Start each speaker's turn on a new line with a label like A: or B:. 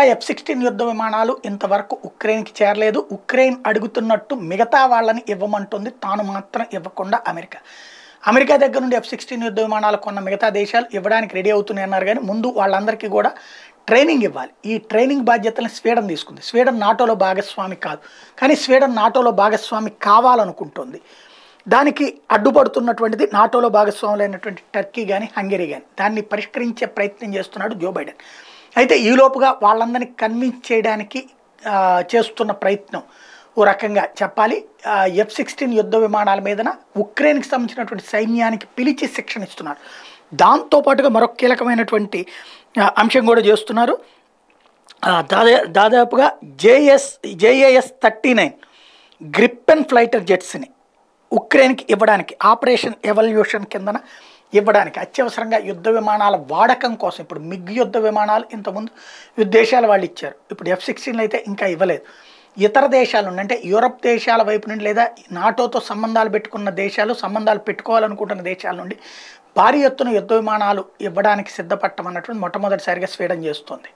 A: ఇంకా F sixteen యుద్ధ విమానాలు ఇంతవరకు ఉక్రెయిన్కి చేరలేదు ఉక్రెయిన్ అడుగుతున్నట్టు మిగతా వాళ్ళని ఇవ్వమంటుంది తాను మాత్రం ఇవ్వకుండా అమెరికా అమెరికా దగ్గర నుండి ఎఫ్ సిక్స్టీన్ యుద్ధ విమానాలు కొన్న మిగతా దేశాలు ఇవ్వడానికి రెడీ అవుతున్నాయన్నారు కానీ ముందు వాళ్ళందరికీ కూడా ట్రైనింగ్ ఇవ్వాలి ఈ ట్రైనింగ్ బాధ్యతలను స్వీడన్ తీసుకుంది స్వీడన్ నాటోలో భాగస్వామి కాదు కానీ స్వీడన్ నాటోలో భాగస్వామి కావాలనుకుంటుంది దానికి అడ్డుపడుతున్నటువంటిది నాటోలో భాగస్వాములైనటువంటి టర్కీ కానీ హంగరీ కానీ దాన్ని పరిష్కరించే ప్రయత్నం చేస్తున్నాడు జో బైడెన్ అయితే ఈలోపుగా వాళ్ళందరినీ కన్విన్స్ చేయడానికి చేస్తున్న ప్రయత్నం ఓ రకంగా చెప్పాలి ఎఫ్ సిక్స్టీన్ యుద్ధ విమానాల మీదన ఉక్రెయిన్కి సంబంధించినటువంటి సైన్యానికి పిలిచి శిక్షణ ఇస్తున్నారు దాంతోపాటుగా మరొక కీలకమైనటువంటి అంశం కూడా చేస్తున్నారు దాదా దాదాపుగా JS JAS thirty nine Gripen fighter జెట్స్ని ఉక్రెయిన్కి ఇవ్వడానికి ఆపరేషన్ ఎవల్యూషన్ కిందన ఇవ్వడానికి అత్యవసరంగా యుద్ధ విమానాల వాడకం కోసం ఇప్పుడు మిగ్ యుద్ధ విమానాలు ఇంతకుముందు విదేశాల వాళ్ళు ఇచ్చారు ఇప్పుడు ఎఫ్ సిక్స్టీన్లు అయితే ఇంకా ఇవ్వలేదు ఇతర దేశాల నుండి అంటే యూరప్ దేశాల వైపు నుండి లేదా నాటోతో సంబంధాలు పెట్టుకున్న దేశాలు సంబంధాలు పెట్టుకోవాలనుకుంటున్న దేశాల నుండి భారీ ఎత్తున యుద్ధ విమానాలు ఇవ్వడానికి సిద్ధపడటం మొట్టమొదటిసారిగా స్వీడన్ చేస్తుంది